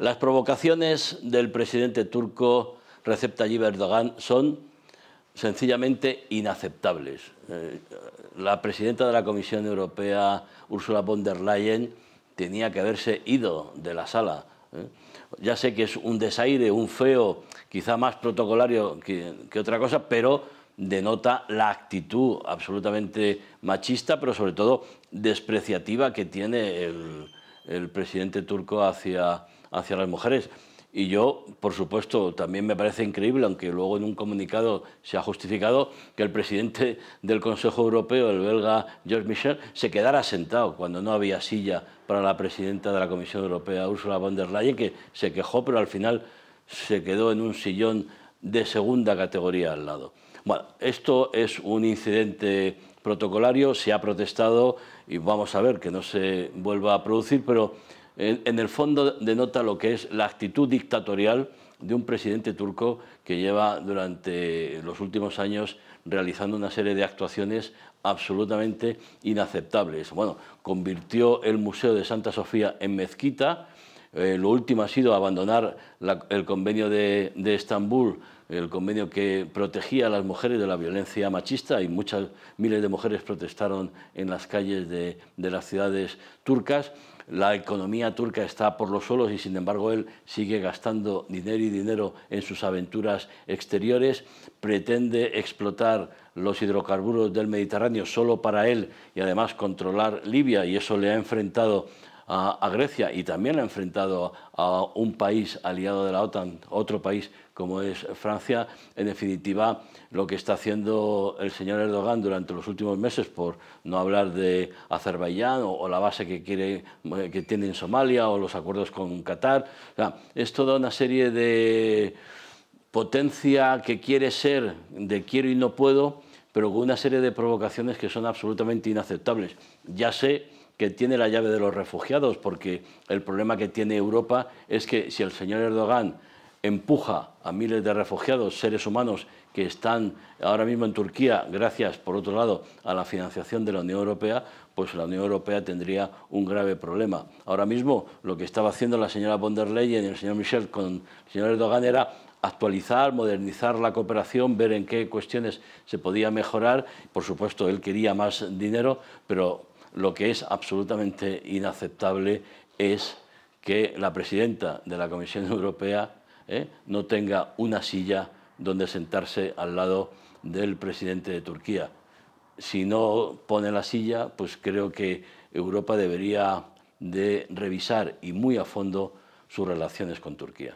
Las provocaciones del presidente turco Recep Tayyip Erdogan son sencillamente inaceptables. Eh, la presidenta de la Comisión Europea, Ursula von der Leyen, tenía que haberse ido de la sala. ¿eh? Ya sé que es un desaire, un feo, quizá más protocolario que, otra cosa, pero denota la actitud absolutamente machista, pero sobre todo despreciativa que tiene el presidente turco hacia hacia las mujeres. Y yo, por supuesto, también me parece increíble, aunque luego en un comunicado se ha justificado, que el presidente del Consejo Europeo, el belga George Michel, se quedara sentado cuando no había silla para la presidenta de la Comisión Europea, Ursula von der Leyen, que se quejó, pero al final se quedó en un sillón de segunda categoría al lado. Bueno, esto es un incidente protocolario, se ha protestado y vamos a ver que no se vuelva a producir, pero en, el fondo denota lo que es la actitud dictatorial de un presidente turco que lleva durante los últimos años realizando una serie de actuaciones absolutamente inaceptables. Bueno, convirtió el Museo de Santa Sofía en mezquita, eh, lo último ha sido abandonar el convenio de Estambul el convenio que protegía a las mujeres de la violencia machista y muchas miles de mujeres protestaron en las calles de, las ciudades turcas. La economía turca está por los suelos y sin embargo él sigue gastando dinero y dinero en sus aventuras exteriores, pretende explotar los hidrocarburos del Mediterráneo solo para él y además controlar Libia y eso le ha enfrentado a, Grecia y también ha enfrentado a un país aliado de la OTAN, otro país como es Francia, en definitiva, lo que está haciendo el señor Erdogan durante los últimos meses, por no hablar de Azerbaiyán o, la base que, quiere, que tiene en Somalia o los acuerdos con Qatar, es toda una serie de potencia que quiere ser de quiero y no puedo, pero con una serie de provocaciones que son absolutamente inaceptables. Ya sé que tiene la llave de los refugiados, porque el problema que tiene Europa es que si el señor Erdogan empuja a miles de refugiados, seres humanos, que están ahora mismo en Turquía, gracias, por otro lado, a la financiación de la Unión Europea, pues la Unión Europea tendría un grave problema. Ahora mismo lo que estaba haciendo la señora von der Leyen y el señor Michel con el señor Erdogan era actualizar, modernizar la cooperación, ver en qué cuestiones se podía mejorar. Por supuesto, él quería más dinero, pero lo que es absolutamente inaceptable es que la presidenta de la Comisión Europea ¿eh? no tenga una silla donde sentarse al lado del presidente de Turquía. Si no pone la silla, pues creo que Europa debería de revisar y muy a fondo sus relaciones con Turquía.